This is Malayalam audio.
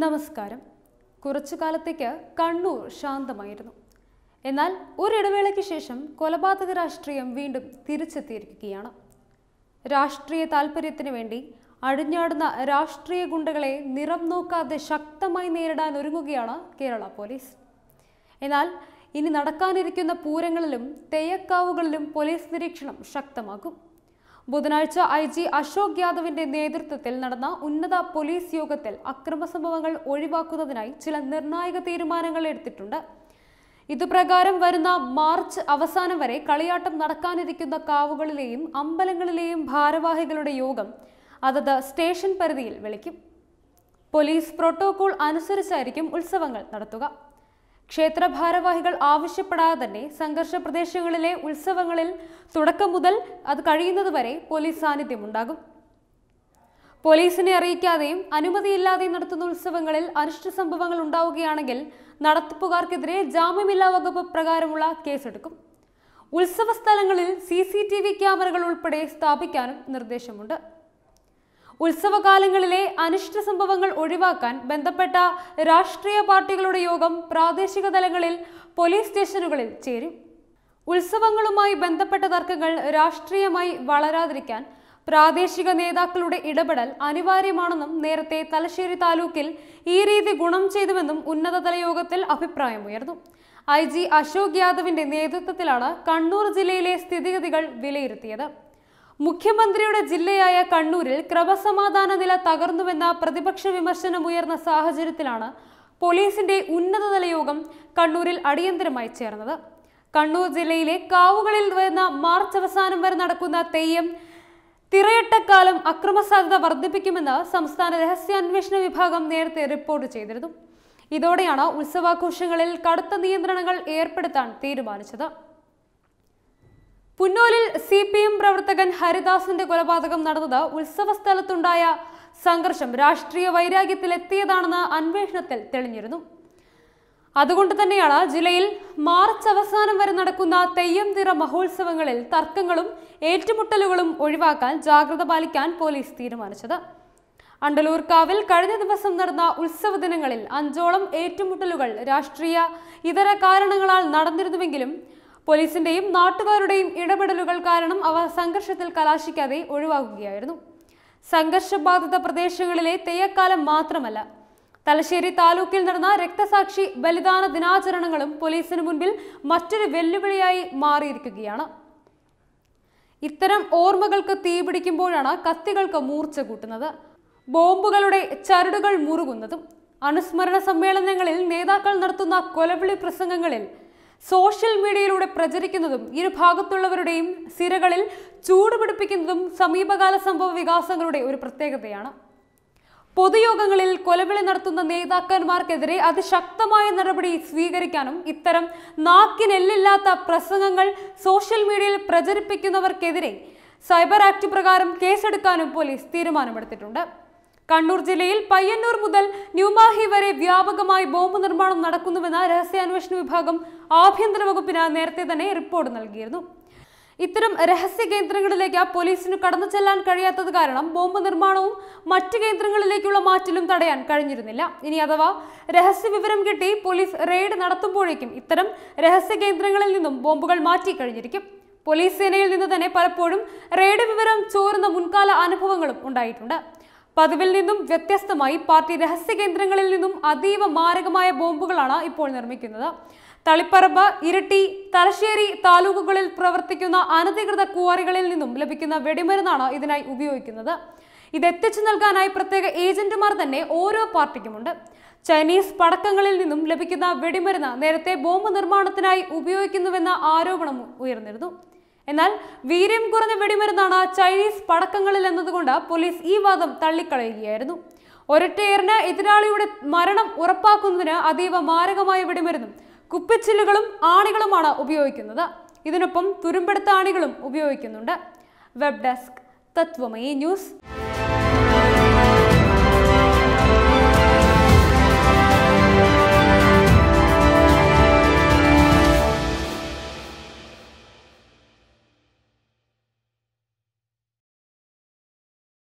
നമസ്കാരം കുറച്ചു കാലത്തേക്ക് കണ്ണൂർ ശാന്തമായിരുന്നു എന്നാൽ ഒരിടവേളയ്ക്ക് ശേഷം കൊലപാതക രാഷ്ട്രീയം വീണ്ടും തിരിച്ചെത്തിയിരിക്കുകയാണ് രാഷ്ട്രീയ താൽപ്പര്യത്തിന് വേണ്ടി അഴിഞ്ഞാടുന്ന രാഷ്ട്രീയ ഗുണ്ടകളെ നിറം നോക്കാതെ ശക്തമായി നേരിടാൻ ഒരുങ്ങുകയാണ് കേരള പോലീസ് എന്നാൽ ഇനി നടക്കാനിരിക്കുന്ന പൂരങ്ങളിലും തെയ്യക്കാവുകളിലും പോലീസ് നിരീക്ഷണം ശക്തമാക്കും ബുധനാഴ്ച ഐ ജി അശോക് യാദവിന്റെ നേതൃത്വത്തിൽ നടന്ന ഉന്നത പോലീസ് യോഗത്തിൽ അക്രമസംഭവങ്ങൾ ഒഴിവാക്കുന്നതിനായി ചില നിർണായക തീരുമാനങ്ങൾ എടുത്തിട്ടുണ്ട് ഇതുപ്രകാരം വരുന്ന മാർച്ച് അവസാനം വരെ കളിയാട്ടം നടക്കാനിരിക്കുന്ന കാവുകളിലെയും അമ്പലങ്ങളിലെയും ഭാരവാഹികളുടെ യോഗം അതത് സ്റ്റേഷൻ പരിധിയിൽ വിളിക്കും പോലീസ് പ്രോട്ടോകോൾ അനുസരിച്ചായിരിക്കും ഉത്സവങ്ങൾ നടത്തുക ക്ഷേത്ര ഭാരവാഹികൾ ആവശ്യപ്പെടാതെ തന്നെ സംഘർഷ പ്രദേശങ്ങളിലെ ഉത്സവങ്ങളിൽ തുടക്കം മുതൽ അത് കഴിയുന്നതുവരെ പോലീസ് സാന്നിധ്യമുണ്ടാകും പോലീസിനെ അറിയിക്കാതെയും അനുമതിയില്ലാതെയും നടത്തുന്ന ഉത്സവങ്ങളിൽ അനിഷ്ട സംഭവങ്ങൾ ഉണ്ടാവുകയാണെങ്കിൽ നടത്തിപ്പുകാർക്കെതിരെ ജാമ്യമില്ലാ വകുപ്പ് പ്രകാരമുള്ള കേസെടുക്കും ഉത്സവ സ്ഥലങ്ങളിൽ സി സി ടി വി ക്യാമറകൾ ഉൾപ്പെടെ സ്ഥാപിക്കാനും നിർദ്ദേശമുണ്ട് ഉത്സവകാലങ്ങളിലെ അനിഷ്ട സംഭവങ്ങൾ ഒഴിവാക്കാൻ ബന്ധപ്പെട്ട രാഷ്ട്രീയ പാർട്ടികളുടെ യോഗം പ്രാദേശിക തലങ്ങളിൽ പോലീസ് സ്റ്റേഷനുകളിൽ ചേരും ഉത്സവങ്ങളുമായി ബന്ധപ്പെട്ട തർക്കങ്ങൾ രാഷ്ട്രീയമായി വളരാതിരിക്കാൻ പ്രാദേശിക നേതാക്കളുടെ ഇടപെടൽ അനിവാര്യമാണെന്നും നേരത്തെ തലശ്ശേരി താലൂക്കിൽ ഈ രീതി ഗുണം ചെയ്തുവെന്നും ഉന്നതതല യോഗത്തിൽ അഭിപ്രായമുയർന്നു ഐ ജി അശോക് യാദവിന്റെ നേതൃത്വത്തിലാണ് കണ്ണൂർ ജില്ലയിലെ സ്ഥിതിഗതികൾ വിലയിരുത്തിയത് മുഖ്യമന്ത്രിയുടെ ജില്ലയായ കണ്ണൂരിൽ ക്രമസമാധാന നില തകർന്നുവെന്ന പ്രതിപക്ഷ വിമർശനമുയർന്ന സാഹചര്യത്തിലാണ് പോലീസിന്റെ ഉന്നതതല യോഗം കണ്ണൂരിൽ അടിയന്തരമായി ചേർന്നത് കണ്ണൂർ ജില്ലയിലെ കാവുകളിൽ വരുന്ന മാർച്ച് അവസാനം വരെ നടക്കുന്ന തെയ്യം തിറയട്ടക്കാലം അക്രമസാധ്യത വർദ്ധിപ്പിക്കുമെന്ന് സംസ്ഥാന രഹസ്യാന്വേഷണ വിഭാഗം നേരത്തെ റിപ്പോർട്ട് ചെയ്തിരുന്നു ഇതോടെയാണ് ഉത്സവാഘോഷങ്ങളിൽ കടുത്ത നിയന്ത്രണങ്ങൾ ഏർപ്പെടുത്താൻ തീരുമാനിച്ചത് പുന്നോലിൽ സി പി എം പ്രവർത്തകൻ ഹരിദാസിന്റെ കൊലപാതകം നടന്നത് ഉത്സവ സ്ഥലത്തുണ്ടായ സംഘർഷം രാഷ്ട്രീയ വൈരാഗ്യത്തിലെത്തിയതാണെന്ന് അന്വേഷണത്തിൽ തെളിഞ്ഞിരുന്നു അതുകൊണ്ട് തന്നെയാണ് ജില്ലയിൽ മാർച്ച് അവസാനം വരെ നടക്കുന്ന തെയ്യം തിറ മഹോത്സവങ്ങളിൽ തർക്കങ്ങളും ഏറ്റുമുട്ടലുകളും ഒഴിവാക്കാൻ ജാഗ്രത പാലിക്കാൻ പോലീസ് തീരുമാനിച്ചത് അണ്ടലൂർക്കാവിൽ കഴിഞ്ഞ ദിവസം നടന്ന ഉത്സവ ദിനങ്ങളിൽ അഞ്ചോളം ഏറ്റുമുട്ടലുകൾ രാഷ്ട്രീയ ഇതര കാരണങ്ങളാൽ നടന്നിരുന്നുവെങ്കിലും പോലീസിന്റെയും നാട്ടുകാരുടെയും ഇടപെടലുകൾ കാരണം അവ സംഘർഷത്തിൽ കലാശിക്കാതെ ഒഴിവാക്കുകയായിരുന്നു സംഘർഷബാധിത പ്രദേശങ്ങളിലെ തെയ്യക്കാലം മാത്രമല്ല തലശ്ശേരി താലൂക്കിൽ നടന്ന രക്തസാക്ഷി ബലിദാന ദിനാചരണങ്ങളും പോലീസിന് മുൻപിൽ മറ്റൊരു വെല്ലുവിളിയായി മാറിയിരിക്കുകയാണ് ഇത്തരം ഓർമ്മകൾക്ക് തീപിടിക്കുമ്പോഴാണ് കത്തികൾക്ക് മൂർച്ച കൂട്ടുന്നത് ബോംബുകളുടെ ചരടുകൾ മുറുകുന്നതും അനുസ്മരണ സമ്മേളനങ്ങളിൽ നേതാക്കൾ നടത്തുന്ന കൊലവിളി പ്രസംഗങ്ങളിൽ സോഷ്യൽ മീഡിയയിലൂടെ പ്രചരിക്കുന്നതും ഇരുഭാഗത്തുള്ളവരുടെയും സിരകളിൽ ചൂടുപിടിപ്പിക്കുന്നതും സമീപകാല സംഭവ വികാസങ്ങളുടെ ഒരു പ്രത്യേകതയാണ് പൊതുയോഗങ്ങളിൽ കൊലവിളി നടത്തുന്ന നേതാക്കന്മാർക്കെതിരെ അതിശക്തമായ നടപടി സ്വീകരിക്കാനും ഇത്തരം നാക്കിനെല്ലില്ലാത്ത പ്രസംഗങ്ങൾ സോഷ്യൽ മീഡിയയിൽ പ്രചരിപ്പിക്കുന്നവർക്കെതിരെ സൈബർ ആക്ട് പ്രകാരം കേസെടുക്കാനും പോലീസ് തീരുമാനമെടുത്തിട്ടുണ്ട് കണ്ണൂർ ജില്ലയിൽ പയ്യന്നൂർ മുതൽ ന്യൂമാഹി വരെ വ്യാപകമായി ബോംബ് നിർമ്മാണം നടക്കുന്നുവെന്ന രഹസ്യാന്വേഷണ വിഭാഗം ആഭ്യന്തര വകുപ്പിന് നേരത്തെ തന്നെ റിപ്പോർട്ട് നൽകിയിരുന്നു ഇത്തരം രഹസ്യ കേന്ദ്രങ്ങളിലേക്ക് പോലീസിന് കടന്നു ചെല്ലാൻ കഴിയാത്തത് കാരണം ബോംബ് നിർമ്മാണവും മറ്റ് കേന്ദ്രങ്ങളിലേക്കുള്ള മാറ്റലും തടയാൻ കഴിഞ്ഞിരുന്നില്ല ഇനി അഥവാ രഹസ്യ വിവരം കിട്ടി പോലീസ് റെയ്ഡ് നടത്തുമ്പോഴേക്കും ഇത്തരം രഹസ്യ കേന്ദ്രങ്ങളിൽ നിന്നും ബോംബുകൾ മാറ്റി കഴിഞ്ഞിരിക്കും പോലീസ് സേനയിൽ നിന്ന് തന്നെ പലപ്പോഴും റെയ്ഡ് വിവരം ചോരുന്ന മുൻകാല അനുഭവങ്ങളും ഉണ്ടായിട്ടുണ്ട് പതിവിൽ നിന്നും വ്യത്യസ്തമായി പാർട്ടി രഹസ്യകേന്ദ്രങ്ങളിൽ നിന്നും അതീവ മാരകമായ ബോംബുകളാണ് ഇപ്പോൾ നിർമ്മിക്കുന്നത് തളിപ്പറമ്പ് ഇരിട്ടി തലശ്ശേരി താലൂക്കുകളിൽ പ്രവർത്തിക്കുന്ന അനധികൃത കുവാറികളിൽ നിന്നും ലഭിക്കുന്ന വെടിമരുന്നാണ് ഇതിനായി ഉപയോഗിക്കുന്നത് ഇതെത്തിച്ചു നൽകാനായി പ്രത്യേക ഏജന്റുമാർ തന്നെ ഓരോ പാർട്ടിക്കുമുണ്ട് ചൈനീസ് പടക്കങ്ങളിൽ നിന്നും ലഭിക്കുന്ന വെടിമരുന്ന് നേരത്തെ ബോംബ് നിർമ്മാണത്തിനായി ഉപയോഗിക്കുന്നുവെന്ന ആരോപണം ഉയർന്നിരുന്നു എന്നാൽ വീര്യം കുറഞ്ഞ വെടിമരുന്നാണ് ചൈനീസ് പടക്കങ്ങളിൽ എന്നതുകൊണ്ട് പോലീസ് ഈ വാദം തള്ളിക്കളയുകയായിരുന്നു ഒരൊറ്റ എതിരാളിയുടെ മരണം ഉറപ്പാക്കുന്നതിന് അതീവ മാരകമായ വെടിമരുന്നും കുപ്പിച്ചില്ലുകളും ആണികളുമാണ് ഉപയോഗിക്കുന്നത് ഇതിനൊപ്പം തുരുമ്പെടുത്ത ആണികളും ഉപയോഗിക്കുന്നുണ്ട് വെബ് ഡെസ്ക് തത്വമയി ന്യൂസ്